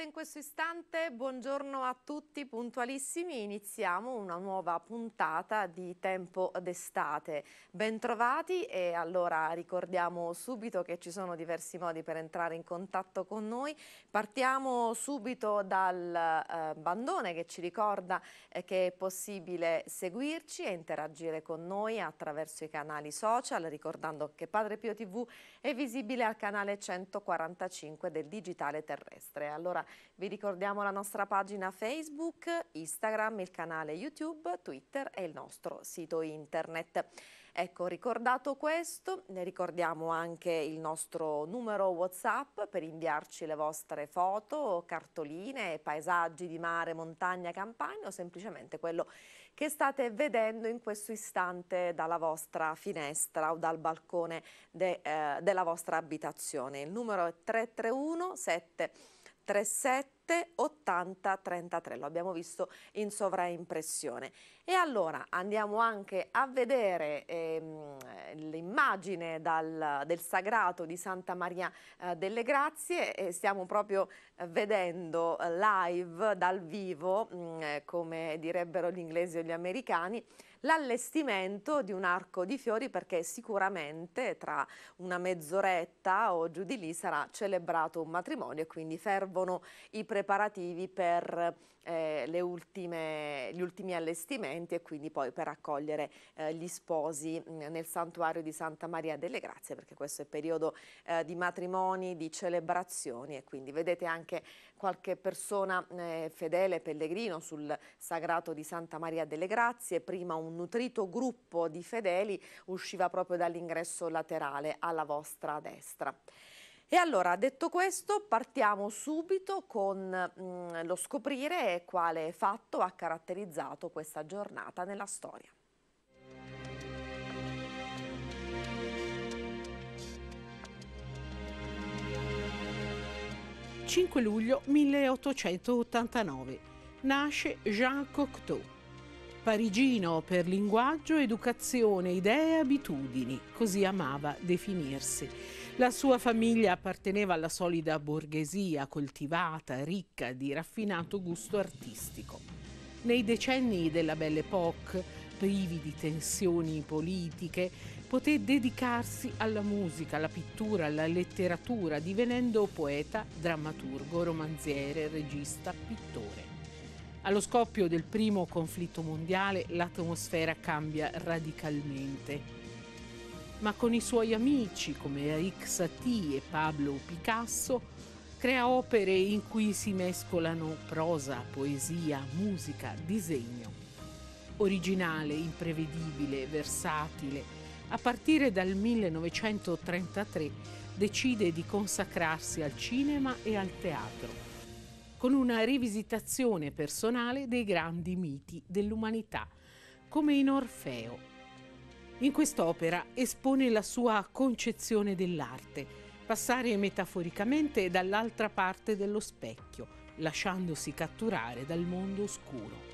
7 in questo istante, buongiorno a tutti puntualissimi, iniziamo una nuova puntata di Tempo d'estate. Bentrovati e allora ricordiamo subito che ci sono diversi modi per entrare in contatto con noi. Partiamo subito dal eh, bandone che ci ricorda eh, che è possibile seguirci e interagire con noi attraverso i canali social, ricordando che Padre Pio TV è visibile al canale 145 del Digitale Terrestre. Allora vi ricordiamo la nostra pagina Facebook, Instagram, il canale YouTube, Twitter e il nostro sito internet. Ecco, ricordato questo, ne ricordiamo anche il nostro numero WhatsApp per inviarci le vostre foto, cartoline, paesaggi di mare, montagna, campagna o semplicemente quello che state vedendo in questo istante dalla vostra finestra o dal balcone de, eh, della vostra abitazione. Il numero è 331 7 37 80 33 lo abbiamo visto in sovraimpressione e allora andiamo anche a vedere ehm, l'immagine del sagrato di Santa Maria eh, delle Grazie e stiamo proprio vedendo live dal vivo mh, mm, come direbbero gli inglesi o gli americani l'allestimento di un arco di fiori perché sicuramente tra una mezz'oretta o giù di lì sarà celebrato un matrimonio e quindi fervono i preparativi per eh, ultime, gli ultimi allestimenti e quindi poi per accogliere eh, gli sposi mm, nel santuario di Santa Maria delle Grazie perché questo è periodo eh, di matrimoni, di celebrazioni e quindi vedete anche qualche persona eh, fedele pellegrino sul sagrato di Santa Maria delle Grazie, prima un nutrito gruppo di fedeli usciva proprio dall'ingresso laterale alla vostra destra. E allora, detto questo, partiamo subito con mh, mm, lo scoprire quale fatto ha caratterizzato questa giornata nella storia. ...5 luglio 1889... ...nasce Jean Cocteau... ...parigino per linguaggio, educazione, idee e abitudini... ...così amava definirsi la sua famiglia apparteneva alla solida borghesia coltivata, ricca di raffinato gusto artistico. Nei decenni della Belle Époque, privi di tensioni politiche, poté dedicarsi alla musica, alla pittura, alla letteratura, divenendo poeta, drammaturgo, romanziere, regista, pittore. Allo scoppio del primo conflitto mondiale l'atmosfera cambia radicalmente ma con i suoi amici come Rick Satie e Pablo Picasso crea opere in cui si mescolano prosa, poesia, musica, disegno. Originale, imprevedibile, versatile, a partire dal 1933 decide di consacrarsi al cinema e al teatro, con una rivisitazione personale dei grandi miti dell'umanità, come in Orfeo in quest'opera espone la sua concezione dell'arte, passare metaforicamente dall'altra parte dello specchio, lasciandosi catturare dal mondo oscuro.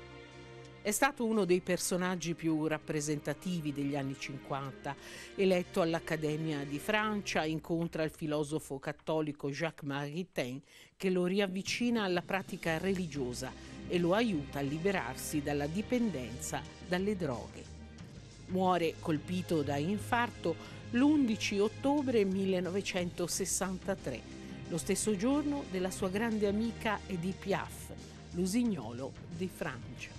È stato uno dei personaggi più rappresentativi degli anni 50. Eletto all'Accademia di Francia, incontra il filosofo cattolico Jacques Maritain che lo riavvicina alla pratica religiosa e lo aiuta a liberarsi dalla dipendenza dalle droghe. Muore colpito da infarto l'11 ottobre 1963, lo stesso giorno della sua grande amica Edith Piaf, l'usignolo di Francia.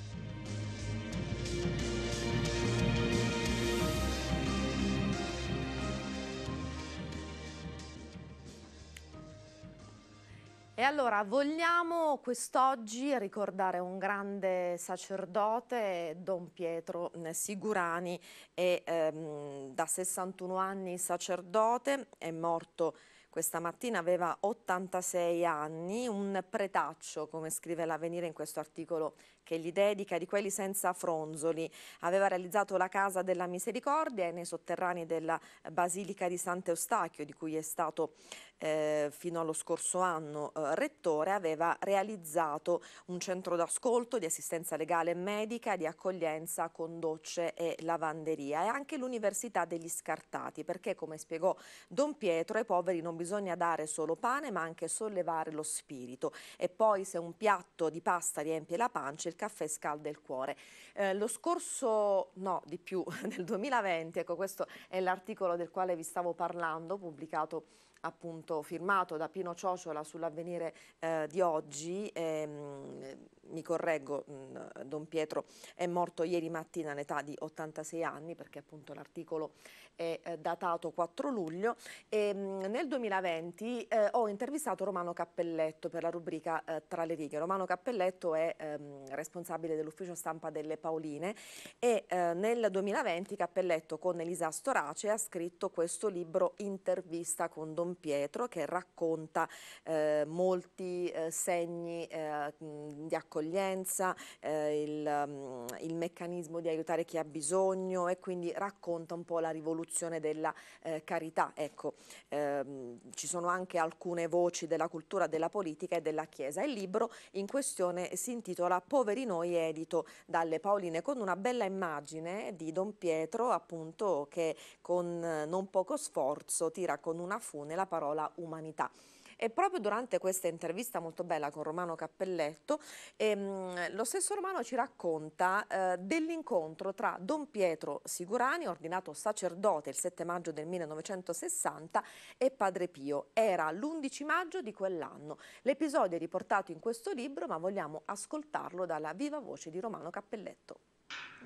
E allora vogliamo quest'oggi ricordare un grande sacerdote, Don Pietro Sigurani, è ehm, da 61 anni sacerdote, è morto questa mattina, aveva 86 anni, un pretaccio, come scrive l'avvenire in questo articolo che gli dedica di quelli senza fronzoli. Aveva realizzato la Casa della Misericordia e nei sotterranei della eh, Basilica di Sant'Eustachio, di cui è stato eh, fino allo scorso anno eh, rettore, aveva realizzato un centro d'ascolto, di assistenza legale e medica, di accoglienza con docce e lavanderia e anche l'Università degli Scartati, perché come spiegò Don Pietro ai poveri non bisogna dare solo pane ma anche sollevare lo spirito e poi se un piatto di pasta riempie la pancia il caffè scalda il cuore. Eh, lo scorso, no di più, nel 2020, ecco questo è l'articolo del quale vi stavo parlando, pubblicato appunto firmato da Pino Ciocciola sull'avvenire eh, di oggi, ehm, mi correggo, mh, mm, Don Pietro è morto ieri mattina all'età di 86 anni perché appunto l'articolo è eh, datato 4 luglio e mh, mm, nel 2020 eh, ho intervistato Romano Cappelletto per la rubrica eh, Tra le righe. Romano Cappelletto è ehm, responsabile dell'ufficio stampa delle Paoline e eh, nel 2020 Cappelletto con Elisa Storace ha scritto questo libro Intervista con Don Pietro che racconta eh, molti eh, segni mm, di accoglienza, il, mm, il meccanismo di aiutare chi ha bisogno e quindi racconta un po' la rivoluzione costruzione della eh, carità. Ecco, ehm, ci sono anche alcune voci della cultura, della politica e della Chiesa. Il libro in questione si intitola Poveri noi, edito dalle Paoline, con una bella immagine di Don Pietro, appunto, che con eh, non poco sforzo tira con una fune la parola umanità. E proprio durante questa intervista molto bella con Romano Cappelletto, ehm, lo stesso Romano ci racconta eh, dell'incontro tra Don Pietro Sigurani, ordinato sacerdote il 7 maggio del 1960, e Padre Pio. Era l'11 maggio di quell'anno. L'episodio è riportato in questo libro, ma vogliamo ascoltarlo dalla viva voce di Romano Cappelletto.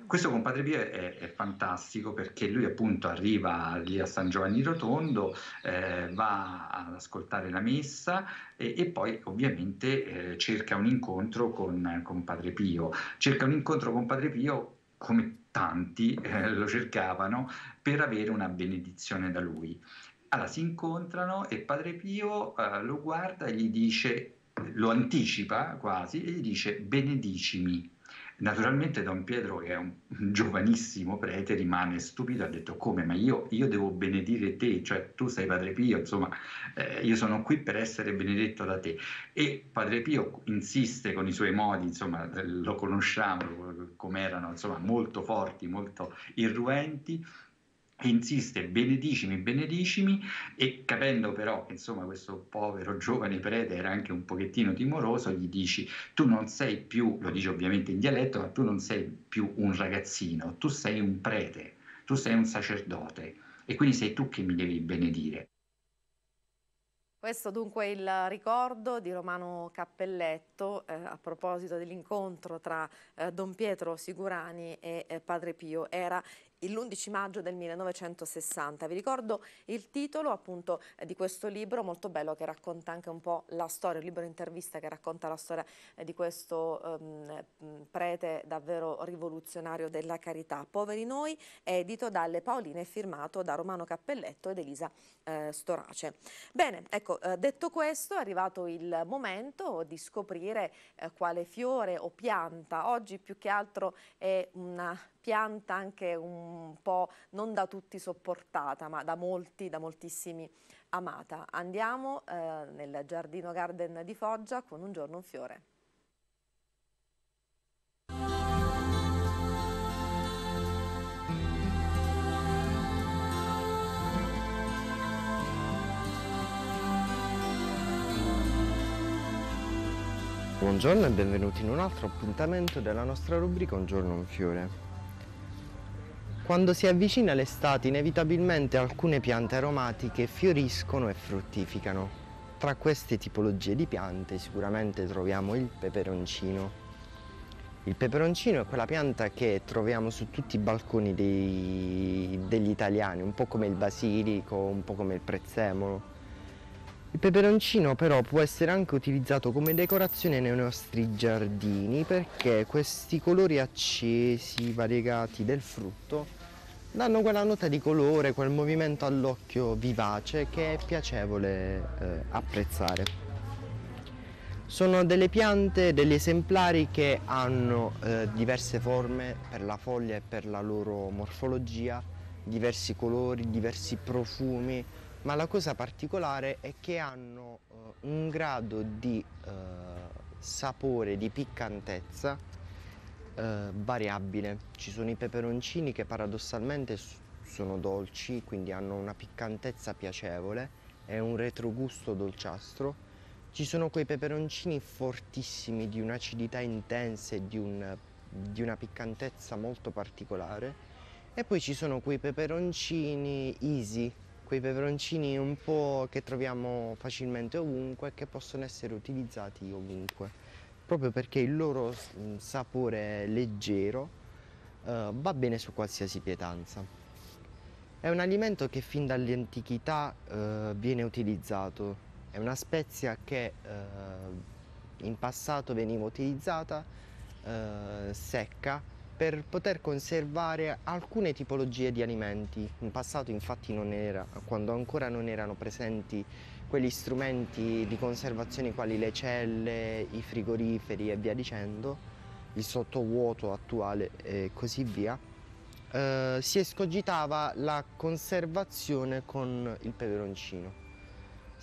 Questo con Padre Pio è, è, fantastico perché lui appunto arriva lì a San Giovanni Rotondo, eh, va ad ascoltare la messa e, e poi ovviamente eh, cerca un incontro con, con padre Pio. Cerca un incontro con padre Pio come tanti eh, lo cercavano per avere una benedizione da lui. Allora si incontrano e padre Pio eh, lo guarda e gli dice, lo anticipa quasi e gli dice benedicimi Naturalmente Don Pietro, che è un giovanissimo prete, rimane stupito, ha detto come, ma io, io devo benedire te, cioè tu sei Padre Pio, insomma eh, io sono qui per essere benedetto da te. E Padre Pio insiste con i suoi modi, insomma lo conosciamo come erano, insomma molto forti, molto irruenti, insiste benedicimi benedicimi e capendo però che insomma questo povero giovane prete era anche un pochettino timoroso gli dici tu non sei più lo dice ovviamente in dialetto ma tu non sei più un ragazzino tu sei un prete tu sei un sacerdote e quindi sei tu che mi devi benedire questo dunque è il ricordo di Romano Cappelletto eh, a proposito dell'incontro tra eh, Don Pietro Sigurani e eh, Padre Pio. Era l'11 maggio del 1960. Vi ricordo il titolo appunto eh, di questo libro molto bello che racconta anche un po' la storia, un libro intervista che racconta la storia eh, di questo um, prete davvero rivoluzionario della carità. Poveri noi, edito dalle Paoline e firmato da Romano Cappelletto ed Elisa eh, Storace. Bene, ecco, eh, detto questo è arrivato il momento di scoprire eh, quale fiore o pianta oggi più che altro è una pianta anche un po' non da tutti sopportata, ma da molti, da moltissimi amata. Andiamo eh, nel Giardino Garden di Foggia con un giorno un fiore. Buongiorno e benvenuti in un altro appuntamento della nostra rubrica Un giorno un fiore. Quando si avvicina l'estate inevitabilmente alcune piante aromatiche fioriscono e fruttificano. Tra queste tipologie di piante sicuramente troviamo il peperoncino. Il peperoncino è quella pianta che troviamo su tutti i balconi dei, degli italiani, un po' come il basilico, un po' come il prezzemolo. Il peperoncino però può essere anche utilizzato come decorazione nei nostri giardini perché questi colori accesi, variegati del frutto danno quella nota di colore, quel movimento all'occhio vivace che è piacevole eh, apprezzare sono delle piante, degli esemplari che hanno eh, diverse forme per la foglia e per la loro morfologia, diversi colori, diversi profumi, ma la cosa particolare è che hanno eh, un grado di eh, sapore, di piccantezza eh, variabile. Ci sono i peperoncini che paradossalmente sono dolci, quindi hanno una piccantezza piacevole è un retrogusto dolciastro. Ci sono quei peperoncini fortissimi di un'acidità intensa e di, un, di una piccantezza molto particolare. E poi ci sono quei peperoncini easy, quei peperoncini un po' che troviamo facilmente ovunque che possono essere utilizzati ovunque, proprio perché il loro mm, sapore leggero eh, va bene su qualsiasi pietanza. È un alimento che fin dall'antichità eh, viene utilizzato, è una spezia che eh, in passato veniva utilizzata eh, secca per poter conservare alcune tipologie di alimenti. In passato infatti non era, quando ancora non erano presenti quegli strumenti di conservazione quali le celle, i frigoriferi e via dicendo, il sottovuoto attuale e così via, eh, si escogitava la conservazione con il peperoncino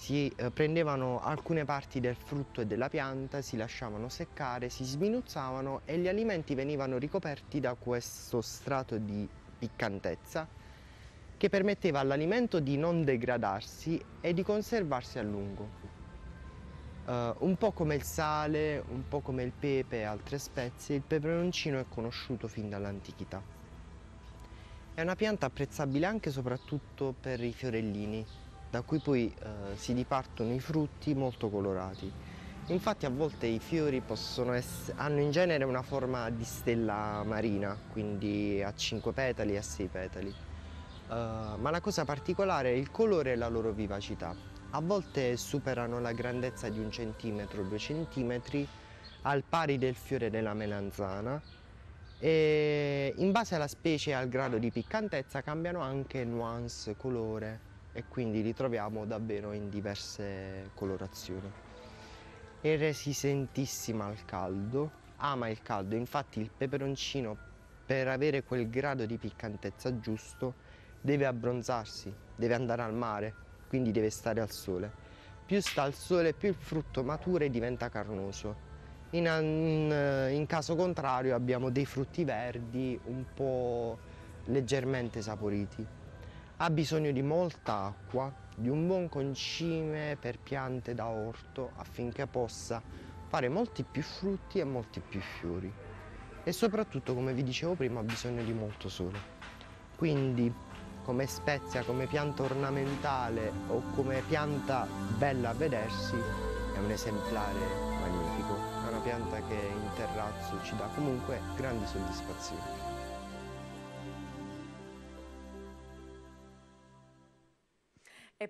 si eh, prendevano alcune parti del frutto e della pianta, si lasciavano seccare, si sminuzzavano e gli alimenti venivano ricoperti da questo strato di piccantezza che permetteva all'alimento di non degradarsi e di conservarsi a lungo. Eh, un po' come il sale, un po' come il pepe e altre spezie, il peperoncino è conosciuto fin dall'antichità. È una pianta apprezzabile anche e soprattutto per i fiorellini, da cui poi eh, si dipartono i frutti molto colorati. Infatti a volte i fiori essere, hanno in genere una forma di stella marina, quindi a 5 petali e a 6 petali. Uh, ma la cosa particolare è il colore e la loro vivacità. A volte superano la grandezza di un centimetro, due centimetri, al pari del fiore della melanzana e in base alla specie e al grado di piccantezza cambiano anche nuance, colore e quindi li troviamo davvero in diverse colorazioni. È resistentissima al caldo, ama il caldo, infatti il peperoncino per avere quel grado di piccantezza giusto deve abbronzarsi, deve andare al mare, quindi deve stare al sole. Più sta al sole, più il frutto matura e diventa carnoso. In, in, in caso contrario abbiamo dei frutti verdi un po' leggermente saporiti ha bisogno di molta acqua, di un buon concime per piante da orto affinché possa fare molti più frutti e molti più fiori e soprattutto come vi dicevo prima ha bisogno di molto sole. Quindi come spezia, come pianta ornamentale o come pianta bella a vedersi è un esemplare magnifico, è una pianta che in terrazzo ci dà comunque grandi soddisfazioni.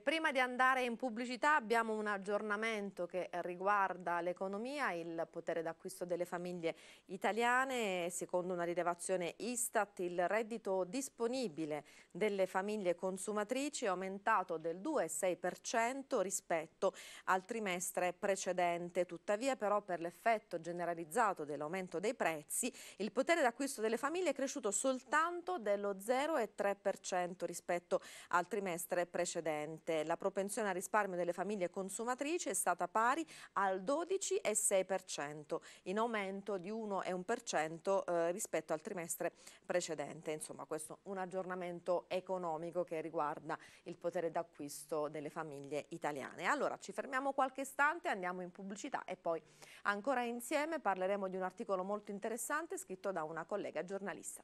prima di andare in pubblicità abbiamo un aggiornamento che riguarda l'economia, il potere d'acquisto delle famiglie italiane. Secondo una rilevazione Istat il reddito disponibile delle famiglie consumatrici è aumentato del 2,6% rispetto al trimestre precedente. Tuttavia però per l'effetto generalizzato dell'aumento dei prezzi il potere d'acquisto delle famiglie è cresciuto soltanto dello 0,3% rispetto al trimestre precedente. 2017 la propensione al risparmio delle famiglie consumatrici è stata pari al 12,6%, in aumento di 1,1% eh, rispetto al trimestre precedente. Insomma, questo è un aggiornamento economico che riguarda il potere d'acquisto delle famiglie italiane. Allora, ci fermiamo qualche istante, andiamo in pubblicità e poi ancora insieme parleremo di un articolo molto interessante scritto da una collega giornalista.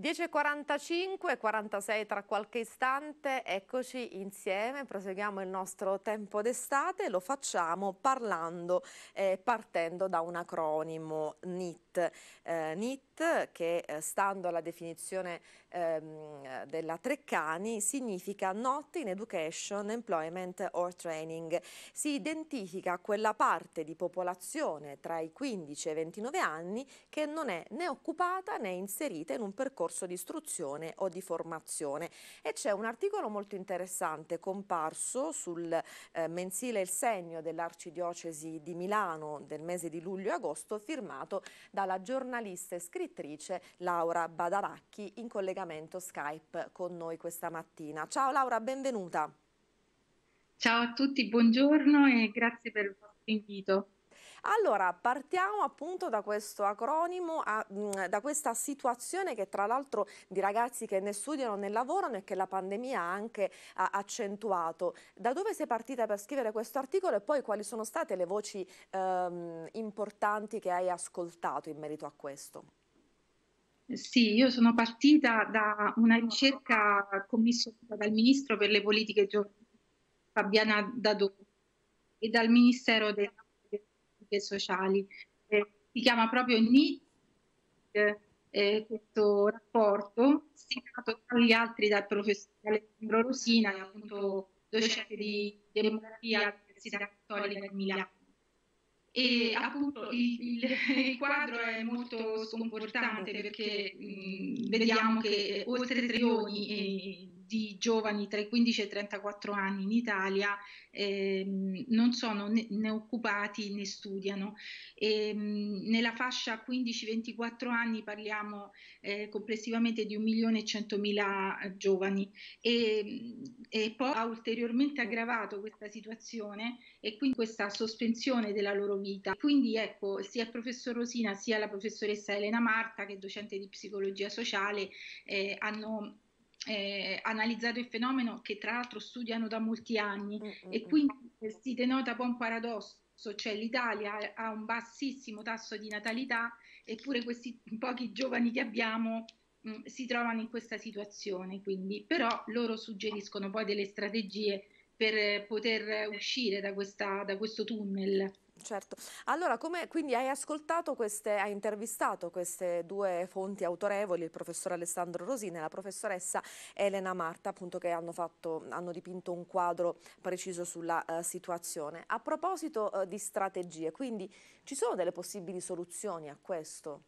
10.45, 46 tra qualche istante, eccoci insieme, proseguiamo il nostro tempo d'estate, lo facciamo parlando e eh, partendo da un acronimo NIT. Eh, NIT che eh, stando alla definizione ehm, della Treccani significa Not in Education, Employment or Training. Si identifica quella parte di popolazione tra i 15 e i 29 anni che non è né occupata né inserita in un percorso di istruzione o di formazione. E c'è un articolo molto interessante comparso sul eh, mensile Il Segno dell'Arcidiocesi di Milano del mese di luglio e agosto firmato dalla giornalista e scrittrice direttrice Laura Badaracchi in collegamento Skype con noi questa mattina. Ciao Laura, benvenuta. Ciao a tutti, buongiorno e grazie per il vostro invito. Allora, partiamo appunto da questo acronimo, a, mm, da questa situazione che tra l'altro di ragazzi che ne studiano né lavorano e che la pandemia ha anche ha accentuato. Da dove sei partita per scrivere questo articolo e poi quali sono state le voci ehm, importanti che hai ascoltato in merito a questo? Sì, io sono partita da una ricerca commissionata dal Ministro per le politiche giovanili Fabiana Dadò e dal Ministero delle politiche sociali. Eh, si chiama proprio NIT eh, eh, questo rapporto, stilato tra gli altri dal professor Alessandro Rosina, appunto docente di demografia all'Università Cattolica di Milano e appunto il, il quadro è molto sconfortante perché mh, mm, vediamo che oltre trioni milioni di giovani tra i 15 e i 34 anni in Italia ehm, non sono né, occupati né studiano. E, ehm, mh, nella fascia 15-24 anni parliamo eh, complessivamente di 1.100.000 eh, giovani e, e, poi ha ulteriormente aggravato questa situazione e quindi questa sospensione della loro vita. Quindi ecco, sia il professor Rosina sia la professoressa Elena Marta, che è docente di psicologia sociale, eh, hanno eh, analizzato il fenomeno che tra l'altro studiano da molti anni mm-hmm. e quindi si denota un po' un paradosso cioè l'Italia ha un bassissimo tasso di natalità, eppure questi pochi giovani che abbiamo mh, mm, si trovano in questa situazione. Quindi, però loro suggeriscono poi delle strategie per poter uscire da, questa, da questo tunnel. Certo, allora come, quindi hai ascoltato queste, hai intervistato queste due fonti autorevoli, il professor Alessandro Rosini e la professoressa Elena Marta, appunto che hanno, fatto, hanno dipinto un quadro preciso sulla uh, situazione. A proposito uh, di strategie, quindi ci sono delle possibili soluzioni a questo?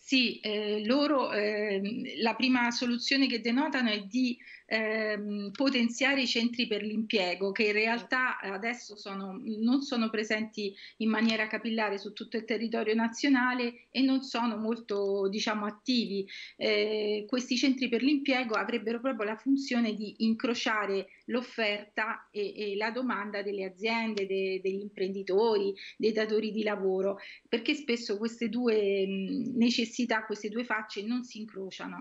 Sì, eh, loro eh, la prima soluzione che denotano è di ehm, potenziare i centri per l'impiego che in realtà adesso sono, non sono presenti in maniera capillare su tutto il territorio nazionale e non sono molto diciamo, attivi. Eh, questi centri per l'impiego avrebbero proprio la funzione di incrociare l'offerta e, e la domanda delle aziende, de, degli imprenditori, dei datori di lavoro, perché spesso queste due necessità, queste due facce non si incrociano.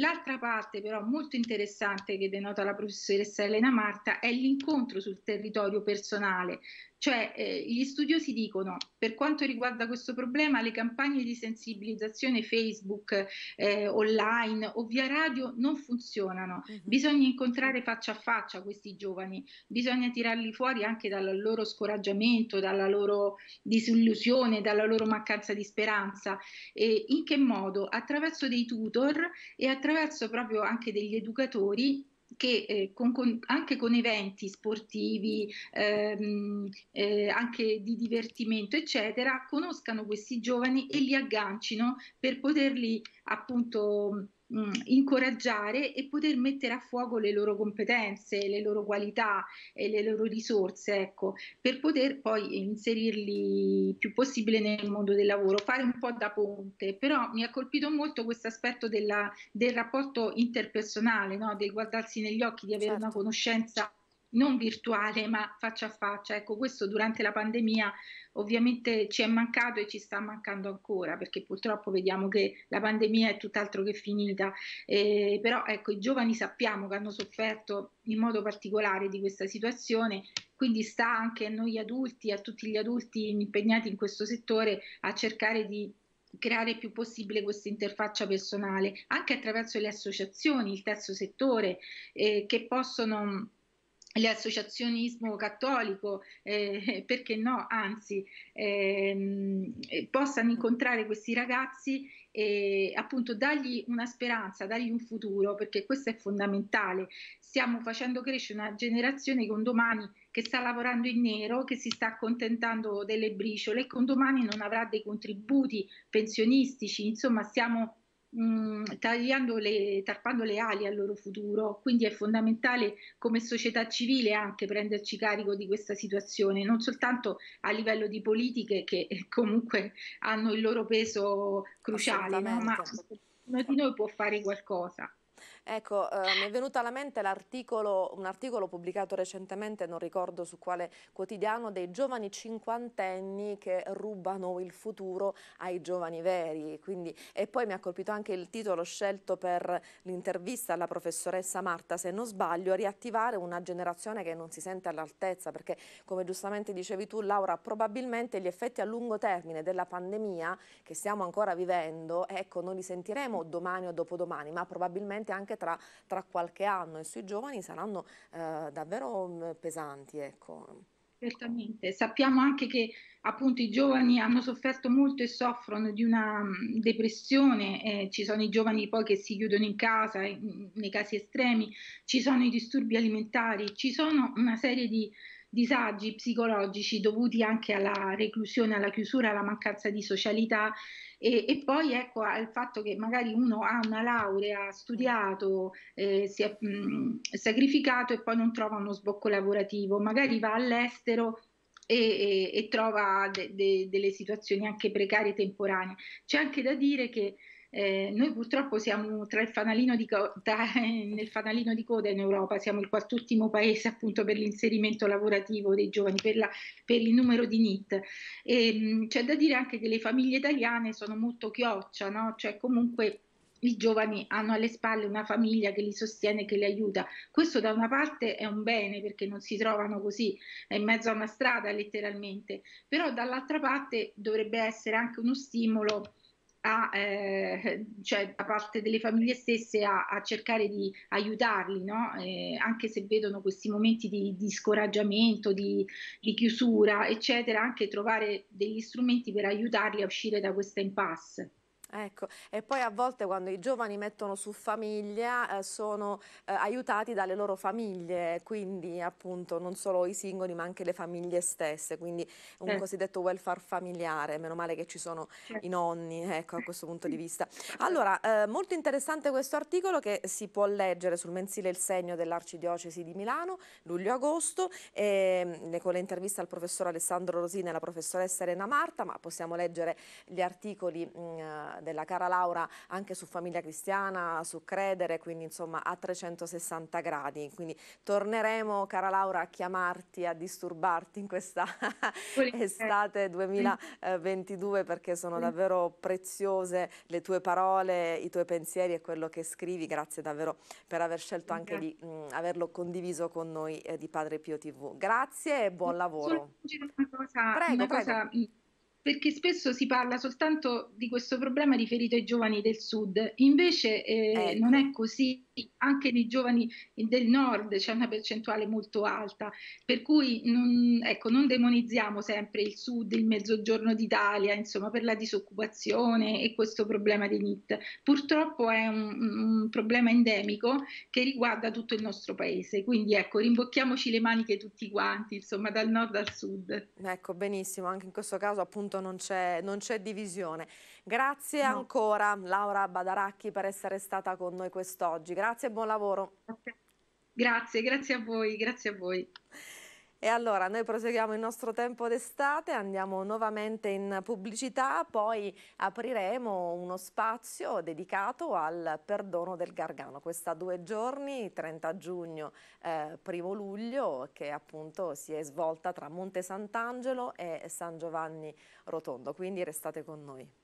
l'altra parte però molto interessante interessante che denota la professoressa Elena Marta è l'incontro sul territorio personale cioè eh, gli studiosi dicono per quanto riguarda questo problema le campagne di sensibilizzazione Facebook eh, online o via radio non funzionano, uh-huh. bisogna incontrare faccia a faccia questi giovani, bisogna tirarli fuori anche dal loro scoraggiamento, dalla loro disillusione, dalla loro mancanza di speranza. E in che modo? Attraverso dei tutor e attraverso proprio anche degli educatori che eh, con, con, anche con eventi sportivi, ehm, eh, anche di divertimento, eccetera, conoscano questi giovani e li aggancino per poterli appunto mh, mm, incoraggiare e poter mettere a fuoco le loro competenze, le loro qualità e le loro risorse, ecco, per poter poi inserirli il più possibile nel mondo del lavoro, fare un po' da ponte, però mi ha colpito molto questo aspetto della, del rapporto interpersonale, no? del guardarsi negli occhi, di avere certo. una conoscenza non virtuale ma faccia a faccia. Ecco, questo durante la pandemia ovviamente ci è mancato e ci sta mancando ancora perché purtroppo vediamo che la pandemia è tutt'altro che finita, eh, però ecco, i giovani sappiamo che hanno sofferto in modo particolare di questa situazione, quindi sta anche a noi adulti, a tutti gli adulti impegnati in questo settore a cercare di creare il più possibile questa interfaccia personale, anche attraverso le associazioni, il terzo settore, eh, che possono l'associazionismo cattolico, eh, perché no, anzi, ehm, eh, possano incontrare questi ragazzi e appunto dargli una speranza, dargli un futuro, perché questo è fondamentale. Stiamo facendo crescere una generazione con domani che sta lavorando in nero, che si sta accontentando delle briciole e che domani non avrà dei contributi pensionistici, insomma stiamo Mm, tagliando le, tarpando le ali al loro futuro. Quindi è fondamentale come società civile anche prenderci carico di questa situazione, non soltanto a livello di politiche che comunque hanno il loro peso cruciale, no? ma ognuno di noi può fare qualcosa. Ecco, eh, mi è venuto alla mente articolo, un articolo pubblicato recentemente, non ricordo su quale quotidiano, dei giovani cinquantenni che rubano il futuro ai giovani veri. Quindi, e poi mi ha colpito anche il titolo scelto per l'intervista alla professoressa Marta, se non sbaglio, riattivare una generazione che non si sente all'altezza, perché come giustamente dicevi tu Laura, probabilmente gli effetti a lungo termine della pandemia che stiamo ancora vivendo, ecco, non li sentiremo domani o dopodomani, ma probabilmente anche anche tra, tra qualche anno e sui giovani saranno eh, davvero mm, pesanti. Ecco. Certamente, sappiamo anche che appunto i giovani hanno sofferto molto e soffrono di una mm, depressione, eh, ci sono i giovani poi che si chiudono in casa in, nei casi estremi, ci sono i disturbi alimentari, ci sono una serie di disagi psicologici dovuti anche alla reclusione, alla chiusura, alla mancanza di socialità e, e poi ecco al fatto che magari uno ha una laurea, ha studiato, eh, si è mh, mm, sacrificato e poi non trova uno sbocco lavorativo, magari va all'estero e, e, e, trova de, de, delle situazioni anche precarie e temporanee. C'è anche da dire che eh, noi purtroppo siamo tra il fanalino di coda, nel fanalino di coda in Europa, siamo il quart'ultimo paese appunto per l'inserimento lavorativo dei giovani, per, la, per il numero di NIT. E, ehm, mh, c'è da dire anche che le famiglie italiane sono molto chioccia, no? cioè comunque i giovani hanno alle spalle una famiglia che li sostiene, che li aiuta. Questo da una parte è un bene perché non si trovano così, in mezzo a una strada letteralmente, però dall'altra parte dovrebbe essere anche uno stimolo a, eh, cioè, da parte delle famiglie stesse a, a cercare di aiutarli, no? eh, anche se vedono questi momenti di, di scoraggiamento, di, di, chiusura, eccetera, anche trovare degli strumenti per aiutarli a uscire da questa impasse. Ecco, e poi a volte quando i giovani mettono su famiglia eh, sono eh, aiutati dalle loro famiglie, quindi appunto non solo i singoli ma anche le famiglie stesse, quindi un eh. cosiddetto welfare familiare, meno male che ci sono i nonni, ecco, a questo punto di vista. Allora, eh, molto interessante questo articolo che si può leggere sul mensile Il Segno dell'Arcidiocesi di Milano, luglio-agosto, ehm, con l'intervista al professor Alessandro Rosina e alla professoressa Elena Marta, ma possiamo leggere gli articoli mh, mm, della cara Laura anche su famiglia cristiana, su credere, quindi insomma a 360 gradi. Quindi torneremo, cara Laura, a chiamarti, a disturbarti in questa estate 2022 perché sono davvero preziose le tue parole, i tuoi pensieri e quello che scrivi. Grazie davvero per aver scelto anche di mh, averlo condiviso con noi eh, di Padre Pio TV. Grazie e buon lavoro. Prego, prego perché spesso si parla soltanto di questo problema riferito ai giovani del sud, invece eh, ecco. non è ecco. così anche nei giovani del nord c'è una percentuale molto alta, per cui non, ecco, non demonizziamo sempre il sud, il mezzogiorno d'Italia, insomma, per la disoccupazione e questo problema di NIT. Purtroppo è un, un problema endemico che riguarda tutto il nostro paese, quindi ecco, rimbocchiamoci le maniche tutti quanti, insomma, dal nord al sud. Ecco, benissimo, anche in questo caso appunto non c'è, non c'è divisione. Grazie no. ancora Laura Badaracchi per essere stata con noi quest'oggi. Grazie e buon lavoro. Grazie, grazie a voi, grazie a voi. E allora noi proseguiamo il nostro tempo d'estate, andiamo nuovamente in pubblicità, poi apriremo uno spazio dedicato al perdono del Gargano. Questa due giorni, 30 giugno, eh, 1 luglio, che appunto si è svolta tra Monte Sant'Angelo e San Giovanni Rotondo, quindi restate con noi.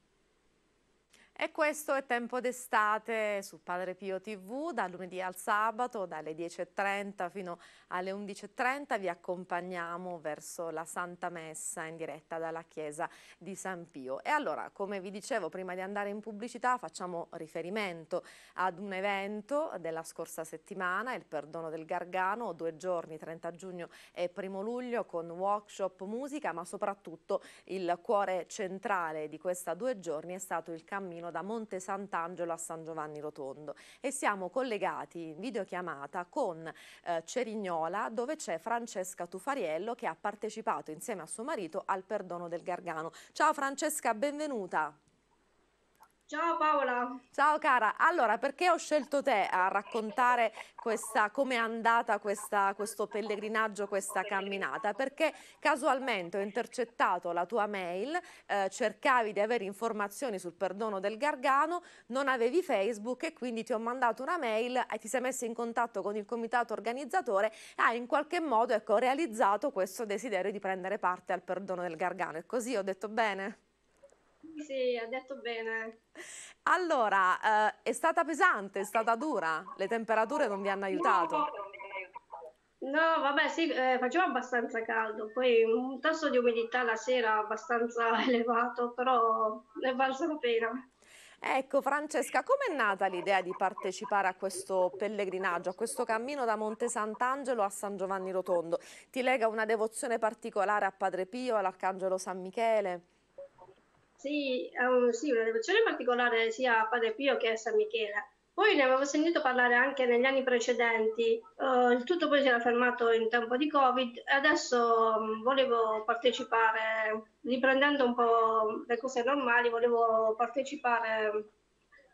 E questo è tempo d'estate su Padre Pio TV, da lunedì al sabato, dalle 10.30 fino alle 11.30 vi accompagniamo verso la Santa Messa in diretta dalla Chiesa di San Pio. E allora, come vi dicevo, prima di andare in pubblicità facciamo riferimento ad un evento della scorsa settimana, il perdono del Gargano, due giorni, 30 giugno e 1 luglio, con workshop, musica, ma soprattutto il cuore centrale di questa due giorni è stato il cammino Trentino da Monte Sant'Angelo a San Giovanni Rotondo e siamo collegati in videochiamata con eh, Cerignola dove c'è Francesca Tufariello che ha partecipato insieme a suo marito al perdono del Gargano. Ciao Francesca, benvenuta. Ciao Paola. Ciao cara. Allora, perché ho scelto te a raccontare come è andata questa, questo pellegrinaggio, questa camminata? Perché casualmente ho intercettato la tua mail, eh, cercavi di avere informazioni sul perdono del Gargano, non avevi Facebook e quindi ti ho mandato una mail e eh, ti sei messo in contatto con il comitato organizzatore e hai in qualche modo ecco, realizzato questo desiderio di prendere parte al perdono del Gargano. E così ho detto bene? Sì, ha detto bene. Allora, eh, è stata pesante, è stata dura? Le temperature non vi hanno aiutato? No, vabbè, sì, eh, faceva abbastanza caldo, poi un tasso di umidità la sera abbastanza elevato, però ne è valsa la pena. Ecco Francesca, com'è nata l'idea di partecipare a questo pellegrinaggio, a questo cammino da Monte Sant'Angelo a San Giovanni Rotondo? Ti lega una devozione particolare a Padre Pio, all'Arcangelo San Michele? Sì, un, sì, una devozione particolare sia a Padre Pio che a San Michele. Poi ne avevo sentito parlare anche negli anni precedenti, uh, il tutto poi si era fermato in tempo di Covid e adesso um, volevo partecipare, riprendendo un po' le cose normali, volevo partecipare mm,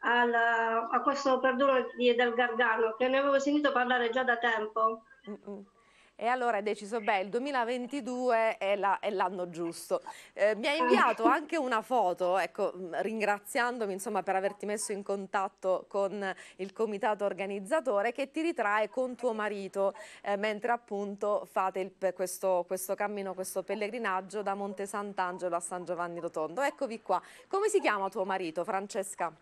al, a questo perdono di, del Gargano che ne avevo sentito parlare già da tempo. Mm-mm. E allora hai deciso, beh, il 2022 è, l'anno la, giusto. Eh, mi hai inviato anche una foto, ecco, mm, ringraziandomi insomma, per averti messo in contatto con il comitato organizzatore che ti ritrae con tuo marito eh, mentre appunto fate il, questo, questo, cammino, questo pellegrinaggio da Monte Sant'Angelo a San Giovanni Rotondo. Eccovi qua. Come si chiama tuo marito, Francesca?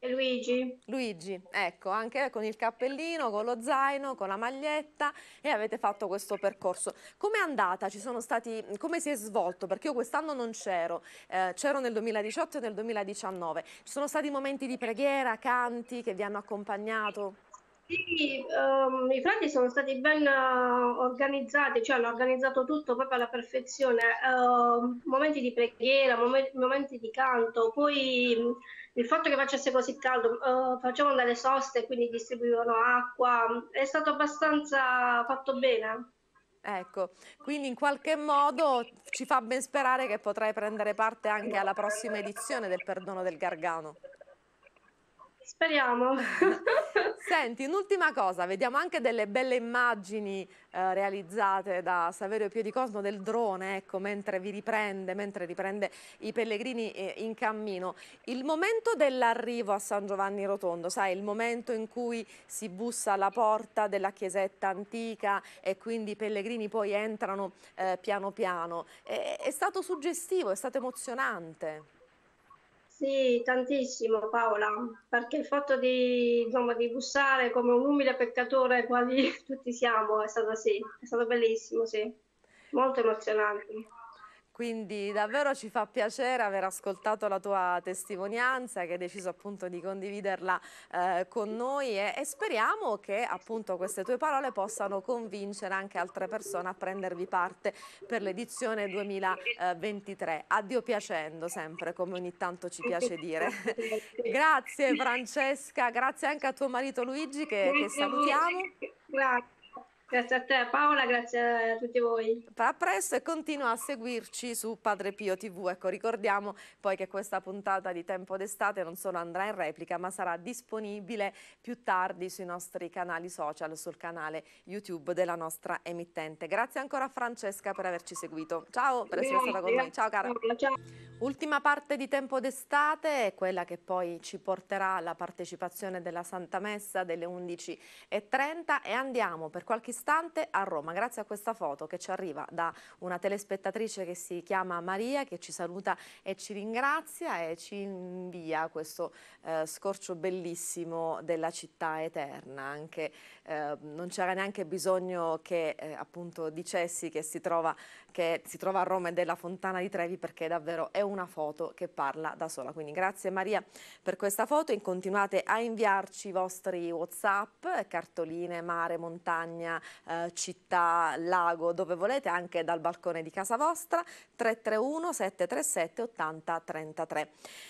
Luigi? Luigi, ecco, anche con il cappellino, con lo zaino, con la maglietta e avete fatto questo percorso. Come è andata? Ci sono stati, come si è svolto? Perché io quest'anno non c'ero, eh, c'ero nel 2018 e nel 2019. Ci sono stati momenti di preghiera, canti che vi hanno accompagnato? Sì, um, i frati sono stati ben uh, organizzati, cioè hanno organizzato tutto proprio alla perfezione, uh, momenti di preghiera, mom momenti di canto, poi il fatto che facesse così caldo, uh, facevano delle soste, quindi distribuivano acqua, è stato abbastanza fatto bene. Ecco, quindi in qualche modo ci fa ben sperare che potrai prendere parte anche alla prossima edizione del Perdono del Gargano. Speriamo. Senti, un'ultima cosa, vediamo anche delle belle immagini eh, realizzate da Saverio Pio di Cosmo del drone, ecco, mentre vi riprende, mentre riprende i pellegrini eh, in cammino. Il momento dell'arrivo a San Giovanni Rotondo, sai, il momento in cui si bussa alla porta della chiesetta antica e quindi i pellegrini poi entrano eh, piano piano, è, è stato suggestivo, è stato emozionante. Sì, tantissimo Paola, perché il fatto di, insomma, di bussare come un umile peccatore quali tutti siamo è stato sì, è stato bellissimo, sì, molto emozionante. Quindi davvero ci fa piacere aver ascoltato la tua testimonianza che hai deciso appunto di condividerla eh, con noi e, e, speriamo che appunto queste tue parole possano convincere anche altre persone a prendervi parte per l'edizione 2023. Addio piacendo sempre come ogni tanto ci piace dire. grazie Francesca, grazie anche a tuo marito Luigi che, che salutiamo. Grazie. Grazie a te Paola, grazie a tutti voi. A presto e continua a seguirci su Padre Pio TV. Ecco, ricordiamo poi che questa puntata di Tempo d'estate non solo andrà in replica, ma sarà disponibile più tardi sui nostri canali social, sul canale YouTube della nostra emittente. Grazie ancora a Francesca per averci seguito. Ciao per essere stata con noi. Ciao cara. Ultima parte di Tempo d'estate è quella che poi ci porterà alla partecipazione della Santa Messa delle 11.30 e andiamo per qualche istante a Roma, grazie a questa foto che ci arriva da una telespettatrice che si chiama Maria, che ci saluta e ci ringrazia e ci invia questo eh, scorcio bellissimo della città eterna. Anche, eh, non c'era neanche bisogno che eh, appunto dicessi che si, trova, che si trova a Roma e della Fontana di Trevi perché davvero è una foto che parla da sola. Quindi grazie Maria per questa foto e continuate a inviarci i vostri Whatsapp, cartoline, mare, montagna, eh, città, lago, dove volete, anche dal balcone di casa vostra, 331 737 80 33.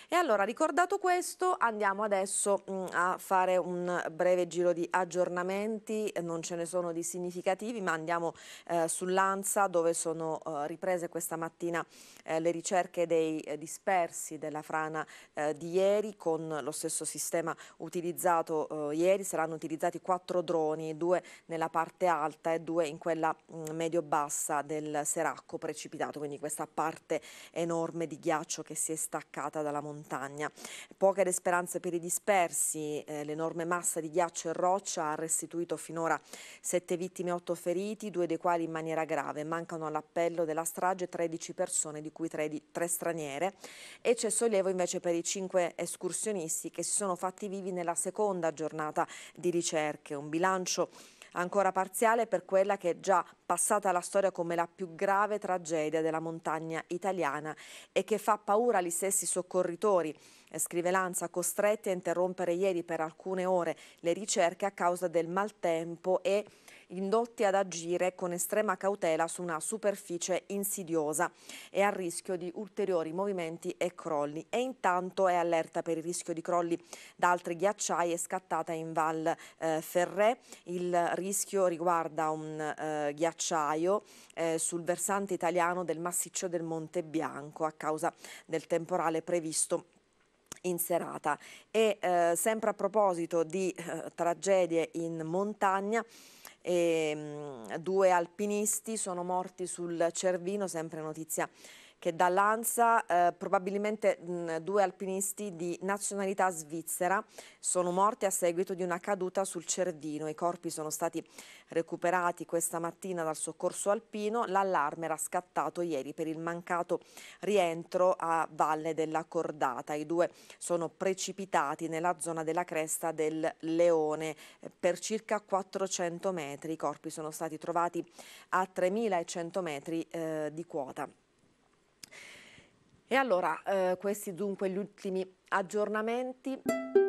E allora, ricordato questo, andiamo adesso mh, mm, a fare un breve giro di aggiornamenti, non ce ne sono di significativi, ma andiamo eh, sull'Ansa, dove sono eh, riprese questa mattina eh, le ricerche dei eh, dispersi della frana eh, di ieri con lo stesso sistema utilizzato ieri, saranno utilizzati quattro droni, due nella parte parte alta e due in quella medio-bassa del Seracco precipitato, quindi questa parte enorme di ghiaccio che si è staccata dalla montagna. Poche le speranze per i dispersi, eh, l'enorme massa di ghiaccio e roccia ha restituito finora sette vittime e otto feriti, due dei quali in maniera grave. Mancano all'appello della strage 13 persone, di cui tre, di, tre straniere, e c'è sollievo invece per i cinque escursionisti che si sono fatti vivi nella seconda giornata di ricerche. Un bilancio ancora parziale per quella che è già passata alla storia come la più grave tragedia della montagna italiana e che fa paura agli stessi soccorritori, eh, scrive Lanza, costretti a interrompere ieri per alcune ore le ricerche a causa del maltempo e indotti ad agire con estrema cautela su una superficie insidiosa e a rischio di ulteriori movimenti e crolli. E intanto è allerta per il rischio di crolli da altri ghiacciai e scattata in Val eh, Ferré. Il rischio riguarda un eh, ghiacciaio eh, sul versante italiano del massiccio del Monte Bianco a causa del temporale previsto in serata. E eh, sempre a proposito di eh, tragedie in montagna, e, mh, mm, due alpinisti sono morti sul Cervino, sempre notizia che dall'ANSA eh, probabilmente mh, mm, due alpinisti di nazionalità svizzera sono morti a seguito di una caduta sul Cervino. I corpi sono stati recuperati questa mattina dal soccorso alpino. L'allarme era scattato ieri per il mancato rientro a valle della Cordata. I due sono precipitati nella zona della cresta del Leone eh, per circa 400 metri. I corpi sono stati trovati a 3.100 metri eh, di quota. E allora, eh, questi dunque gli ultimi aggiornamenti.